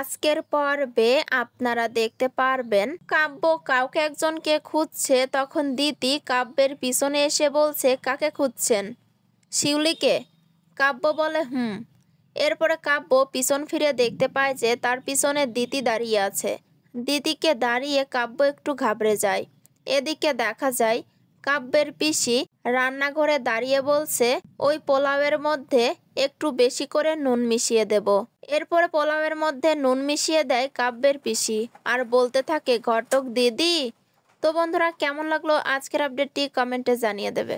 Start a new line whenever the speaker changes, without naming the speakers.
আজকের পর্বে আপনারা দেখতে পারবেন কাব্য কাউকে একজনকে খুঁজছে তখন দিতি কাব্যের পিছনে এসে বলছে কাকে খুঁজছেন শিউলিকে কাব্য বলে হুম এরপরে কাব্য পিছন ফিরে দেখতে পায় যে তার পিছনে দিতি দাঁড়িয়ে আছে দিতিকে দাঁড়িয়ে কাব্য একটু ঘাবড়ে যায় এদিকে দেখা যায় কাব্যের পিসি রান্নাঘরে দাঁড়িয়ে বলছে ওই পোলাওয়ের মধ্যে একটু বেশি করে নুন মিশিয়ে দেব এরপরে পোলাওয়ের মধ্যে নুন মিশিয়ে দেয় কাব্যের পিসি আর বলতে থাকে ঘটক দিদি তো বন্ধুরা কেমন লাগলো আজকের আপডেটটি কমেন্টে জানিয়ে দেবে